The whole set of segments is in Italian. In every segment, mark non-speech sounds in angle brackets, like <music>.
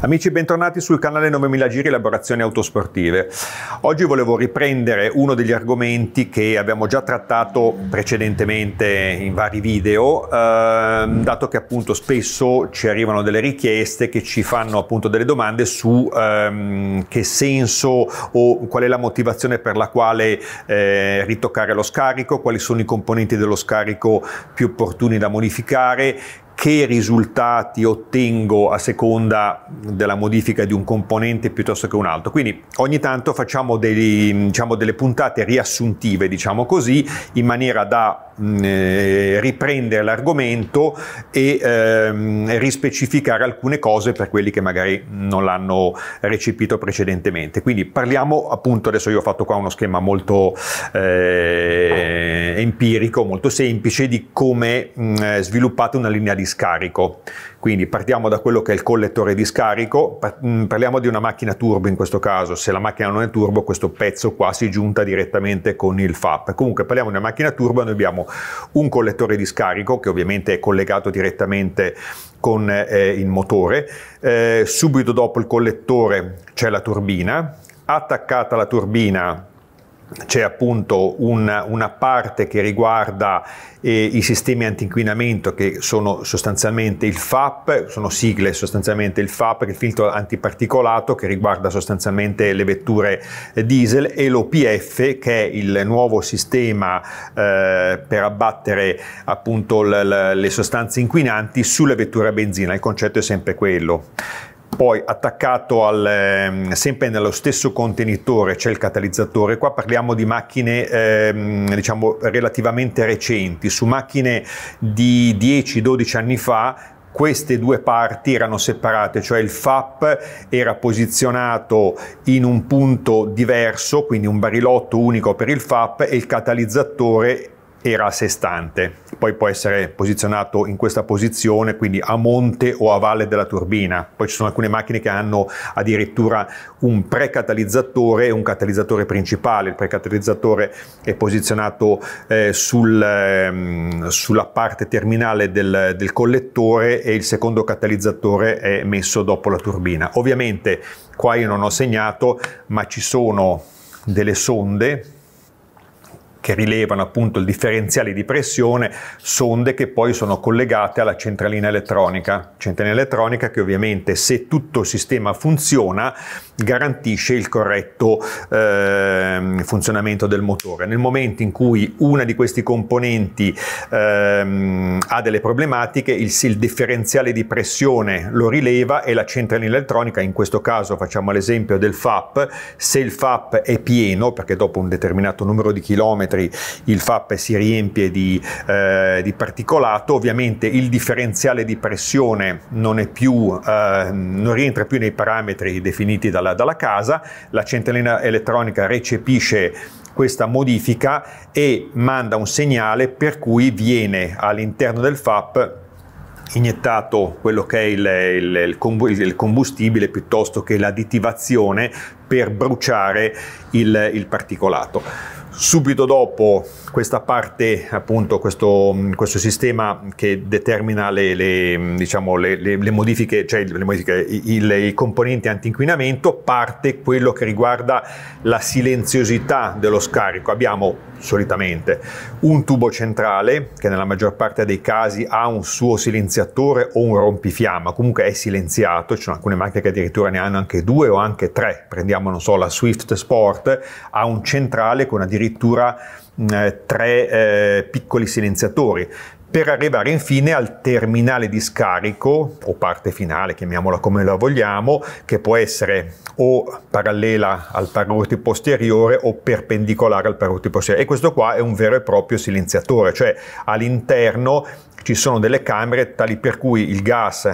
Amici, bentornati sul canale 9000 Giri Elaborazioni Autosportive. Oggi volevo riprendere uno degli argomenti che abbiamo già trattato precedentemente in vari video, ehm, dato che appunto spesso ci arrivano delle richieste che ci fanno appunto delle domande su ehm, che senso o qual è la motivazione per la quale eh, ritoccare lo scarico, quali sono i componenti dello scarico più opportuni da modificare, che risultati ottengo a seconda della modifica di un componente piuttosto che un altro. Quindi ogni tanto facciamo dei, diciamo, delle puntate riassuntive, diciamo così, in maniera da mh, mm, eh, riprendere l'argomento e ehm, rispecificare alcune cose per quelli che magari non l'hanno recepito precedentemente. Quindi parliamo appunto, adesso io ho fatto qua uno schema molto eh, empirico, molto semplice di come mh, mm, sviluppate una linea di scarico. Quindi partiamo da quello che è il collettore di scarico, mm, parliamo di una macchina turbo in questo caso, se la macchina non è turbo questo pezzo qua si giunta direttamente con il FAP. Comunque parliamo di una macchina turbo, noi abbiamo un collettore di scarico che ovviamente è collegato direttamente con eh, il motore, eh, subito dopo il collettore c'è la turbina, attaccata alla turbina c'è appunto un, una parte che riguarda eh, i sistemi antinquinamento che sono sostanzialmente il FAP, sono sigle sostanzialmente il FAP, il filtro antiparticolato che riguarda sostanzialmente le vetture eh, diesel e l'OPF che è il nuovo sistema eh, per abbattere appunto le sostanze inquinanti sulle vetture a benzina, il concetto è sempre quello poi attaccato al, ehm, sempre nello stesso contenitore c'è il catalizzatore, qua parliamo di macchine ehm, diciamo relativamente recenti, su macchine di 10-12 anni fa queste due parti erano separate, cioè il FAP era posizionato in un punto diverso, quindi un barilotto unico per il FAP e il catalizzatore era a sé stante, poi può essere posizionato in questa posizione, quindi a monte o a valle della turbina. Poi ci sono alcune macchine che hanno addirittura un precatalizzatore e un catalizzatore principale. Il precatalizzatore è posizionato eh, sul, eh, sulla parte terminale del, del collettore e il secondo catalizzatore è messo dopo la turbina. Ovviamente qua io non ho segnato, ma ci sono delle sonde che rilevano appunto il differenziale di pressione, sonde che poi sono collegate alla centralina elettronica. Centralina elettronica che ovviamente se tutto il sistema funziona garantisce il corretto eh, funzionamento del motore. Nel momento in cui una di questi componenti eh, ha delle problematiche, il, il differenziale di pressione lo rileva e la centralina elettronica, in questo caso facciamo l'esempio del FAP, se il FAP è pieno, perché dopo un determinato numero di chilometri chilometri il FAP si riempie di, eh, di, particolato, ovviamente il differenziale di pressione non, più, eh, non rientra più nei parametri definiti dalla, dalla casa, la centellina elettronica recepisce questa modifica e manda un segnale per cui viene all'interno del FAP iniettato quello che è il, il, il, combustibile piuttosto che l'additivazione per bruciare il, il particolato. Subito dopo questa parte, appunto, questo, questo sistema che determina le, le, diciamo, le, le modifiche, cioè modifiche il, i componenti antinquinamento, parte quello che riguarda la silenziosità dello scarico. Abbiamo solitamente un tubo centrale che nella maggior parte dei casi ha un suo silenziatore o un rompifiamma, comunque è silenziato, ci sono alcune macchine che addirittura ne hanno anche due o anche tre. Prendiamo, non so, la Swift Sport, ha un centrale con addirittura addirittura mh, tre eh, piccoli silenziatori per arrivare infine al terminale di scarico o parte finale, chiamiamola come la vogliamo, che può essere o parallela al parotipo posteriore o perpendicolare al parotipo posteriore. E questo qua è un vero e proprio silenziatore, cioè all'interno ci sono delle camere tali per cui il gas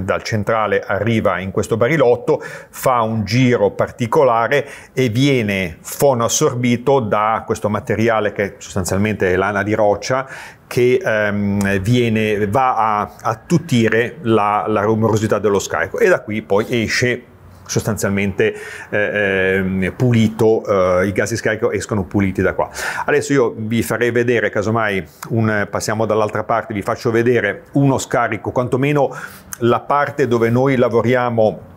dal centrale arriva in questo barilotto, fa un giro particolare e viene fonoassorbito da questo materiale che sostanzialmente è lana di roccia che ehm, viene, va a attutire la, la rumorosità dello scarico e da qui poi esce sostanzialmente eh, ehm, pulito, eh, i gas di scarico escono puliti da qua. Adesso io vi farei vedere, casomai un, passiamo dall'altra parte, vi faccio vedere uno scarico, quantomeno la parte dove noi lavoriamo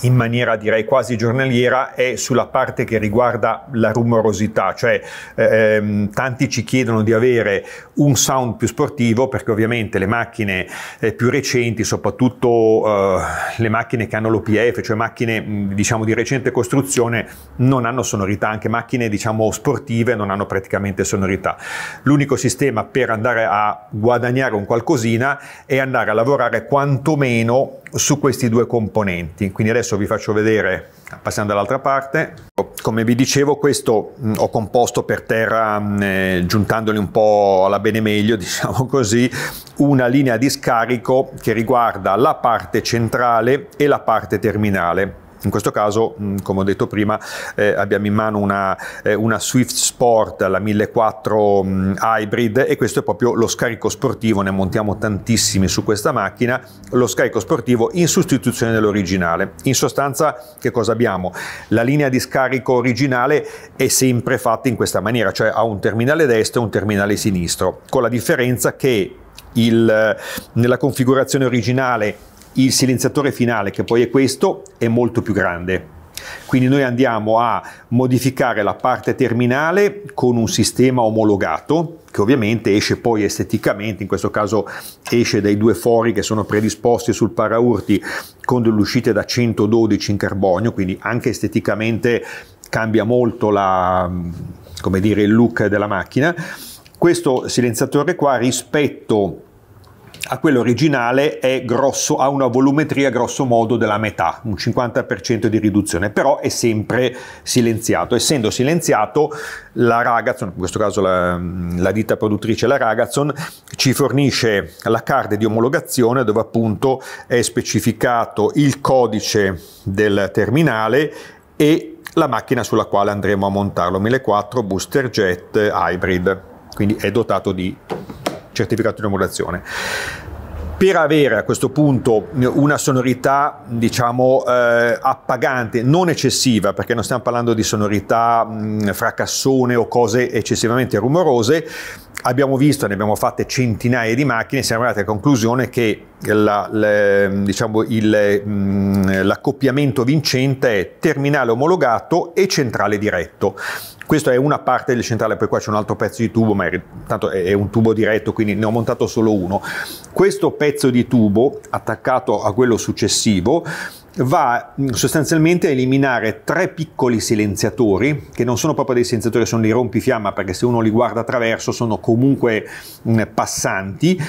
in maniera direi quasi giornaliera è sulla parte che riguarda la rumorosità, cioè eh, ehm, tanti ci chiedono di avere un sound più sportivo perché ovviamente le macchine eh, più recenti, soprattutto eh, le macchine che hanno l'OPF, cioè macchine diciamo di recente costruzione, non hanno sonorità, anche macchine diciamo sportive non hanno praticamente sonorità. L'unico sistema per andare a guadagnare un qualcosina è andare a lavorare quantomeno su questi due componenti. Quindi adesso vi faccio vedere, passando dall'altra parte, come vi dicevo questo mh, mm, ho composto per terra, mh, mm, eh, giuntandoli un po' alla bene meglio, <laughs> diciamo così, una linea di scarico che riguarda la parte centrale e la parte terminale in questo caso, mm, come ho detto prima, eh, abbiamo in mano una, eh, una, Swift Sport, la 1400 mh, mm, Hybrid e questo è proprio lo scarico sportivo, ne montiamo tantissimi su questa macchina, lo scarico sportivo in sostituzione dell'originale. In sostanza che cosa abbiamo? La linea di scarico originale è sempre fatta in questa maniera, cioè ha un terminale destro e un terminale sinistro, con la differenza che il, nella configurazione originale il silenziatore finale, che poi è questo, è molto più grande. Quindi noi andiamo a modificare la parte terminale con un sistema omologato che ovviamente esce poi esteticamente, in questo caso esce dai due fori che sono predisposti sul paraurti con delle uscite da 112 in carbonio, quindi anche esteticamente cambia molto la, dire, il look della macchina. Questo silenziatore qua rispetto a quello originale è grosso, ha una volumetria grosso modo della metà, un 50% di riduzione, però è sempre silenziato. Essendo silenziato, la Ragazon, in questo caso la, la ditta produttrice la Ragazon, ci fornisce la card di omologazione dove appunto è specificato il codice del terminale e la macchina sulla quale andremo a montarlo, 1004 Booster Jet Hybrid, quindi è dotato di certificato di omologazione per avere a questo punto una sonorità diciamo eh, appagante, non eccessiva, perché non stiamo parlando di sonorità mh, mm, fracassone o cose eccessivamente rumorose, abbiamo visto, ne abbiamo fatte centinaia di macchine, siamo arrivati alla conclusione che la, la, diciamo il, mh, mm, l'accoppiamento vincente è terminale omologato e centrale diretto. Questa è una parte del centrale, poi qua c'è un altro pezzo di tubo, ma è, tanto è un tubo diretto, quindi ne ho montato solo uno. Questo pezzo di tubo, attaccato a quello successivo, va sostanzialmente a eliminare tre piccoli silenziatori, che non sono proprio dei silenziatori, sono dei rompifiamma, perché se uno li guarda attraverso sono comunque mh, passanti,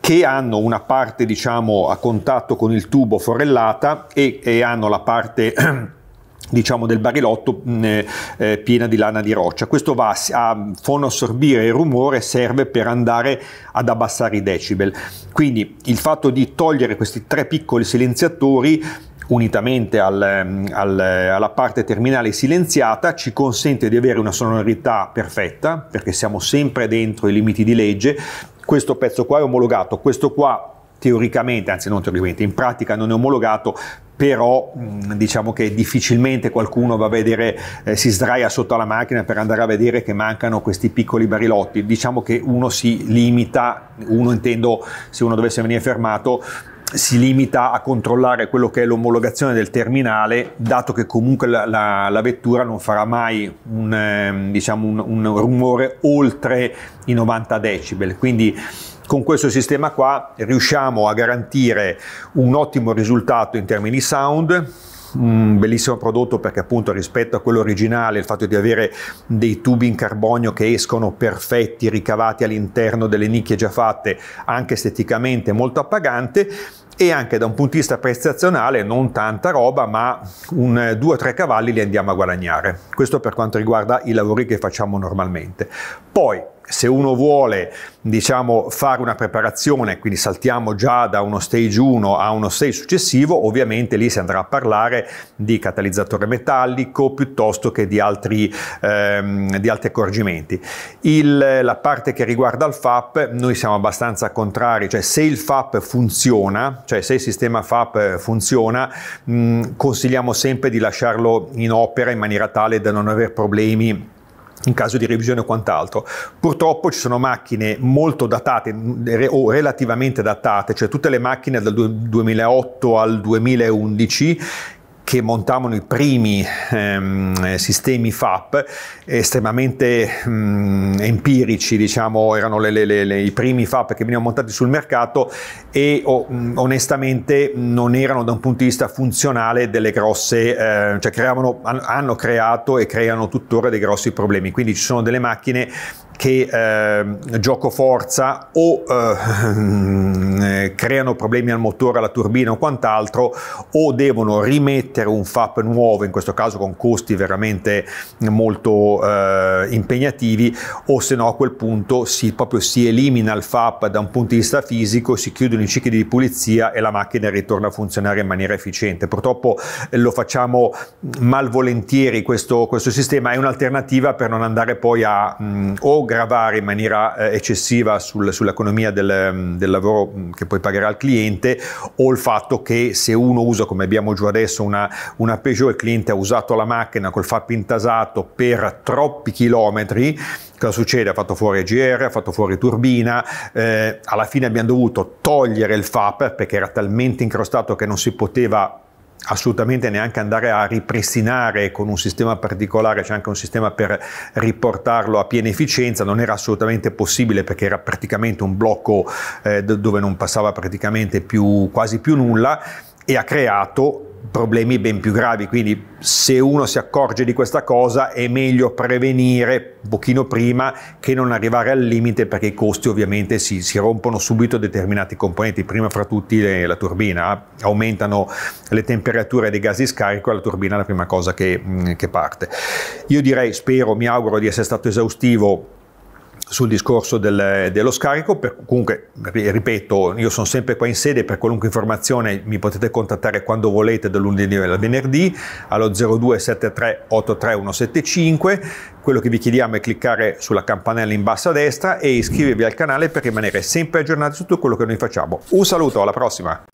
che hanno una parte diciamo a contatto con il tubo forellata e, e hanno la parte <clears throat> diciamo del barilotto eh, eh, piena di lana di roccia. Questo va a fonoassorbire il rumore serve per andare ad abbassare i decibel. Quindi il fatto di togliere questi tre piccoli silenziatori unitamente al, al, alla parte terminale silenziata ci consente di avere una sonorità perfetta perché siamo sempre dentro i limiti di legge. Questo pezzo qua è omologato, questo qua teoricamente, anzi non teoricamente, in pratica non è omologato però mm, diciamo che difficilmente qualcuno va a vedere, eh, si sdraia sotto alla macchina per andare a vedere che mancano questi piccoli barilotti. Diciamo che uno si limita, uno intendo se uno dovesse venire fermato, si limita a controllare quello che è l'omologazione del terminale, dato che comunque la, la, la vettura non farà mai un, eh, diciamo un, un rumore oltre i 90 decibel. Quindi con questo sistema qua riusciamo a garantire un ottimo risultato in termini sound, un bellissimo prodotto perché appunto rispetto a quello originale il fatto di avere dei tubi in carbonio che escono perfetti ricavati all'interno delle nicchie già fatte anche esteticamente molto appagante e anche da un punto di vista prestazionale non tanta roba ma un 2-3 cavalli li andiamo a guadagnare questo per quanto riguarda i lavori che facciamo normalmente poi se uno vuole diciamo, fare una preparazione, quindi saltiamo già da uno stage 1 a uno stage successivo, ovviamente lì si andrà a parlare di catalizzatore metallico piuttosto che di altri, ehm, di altri accorgimenti. Il, la parte che riguarda il FAP, noi siamo abbastanza contrari, cioè se il FAP funziona, cioè se il sistema FAP funziona, mh, consigliamo sempre di lasciarlo in opera in maniera tale da non avere problemi in caso di revisione o quant'altro. Purtroppo ci sono macchine molto datate o relativamente datate, cioè tutte le macchine dal 2008 al 2011 che montavano i primi ehm, sistemi FAP estremamente mh, mm, empirici, diciamo, erano le, le, le, i primi FAP che venivano montati sul mercato e oh, mm, onestamente non erano da un punto di vista funzionale delle grosse, eh, cioè creavano, hanno creato e creano tuttora dei grossi problemi. Quindi ci sono delle macchine che eh, gioco forza o eh, <laughs> eh, creano problemi al motore, alla turbina o quant'altro, o devono rimettere un FAP nuovo, in questo caso con costi veramente molto eh, impegnativi, o se no a quel punto si, proprio si elimina il FAP da un punto di vista fisico, si chiudono i cicli di pulizia e la macchina ritorna a funzionare in maniera efficiente. Purtroppo eh, lo facciamo malvolentieri questo, questo sistema, è un'alternativa per non andare poi a... Mh, mm, o gravare in maniera eh, eccessiva sul, sull'economia del, mm, del, lavoro mm, che poi pagherà il cliente o il fatto che se uno usa, come abbiamo già adesso, una, una Peugeot, il cliente ha usato la macchina col FAP intasato per troppi chilometri, cosa succede? Ha fatto fuori GR, ha fatto fuori turbina, eh, alla fine abbiamo dovuto togliere il FAP perché era talmente incrostato che non si poteva assolutamente neanche andare a ripristinare con un sistema particolare, c'è anche un sistema per riportarlo a piena efficienza, non era assolutamente possibile perché era praticamente un blocco eh, dove non passava praticamente più, quasi più nulla e ha creato problemi ben più gravi, quindi se uno si accorge di questa cosa è meglio prevenire un pochino prima che non arrivare al limite perché i costi ovviamente si, si rompono subito determinati componenti, prima fra tutti le, la turbina, aumentano le temperature dei gas di scarico e la turbina è la prima cosa che, mm, che parte. Io direi, spero, mi auguro di essere stato esaustivo sul discorso del, dello scarico, per, comunque ripeto, io sono sempre qua in sede, per qualunque informazione mi potete contattare quando volete dal lunedì al venerdì allo 0273 83175, quello che vi chiediamo è cliccare sulla campanella in basso a destra e iscrivervi al canale per rimanere sempre aggiornati su tutto quello che noi facciamo. Un saluto, alla prossima!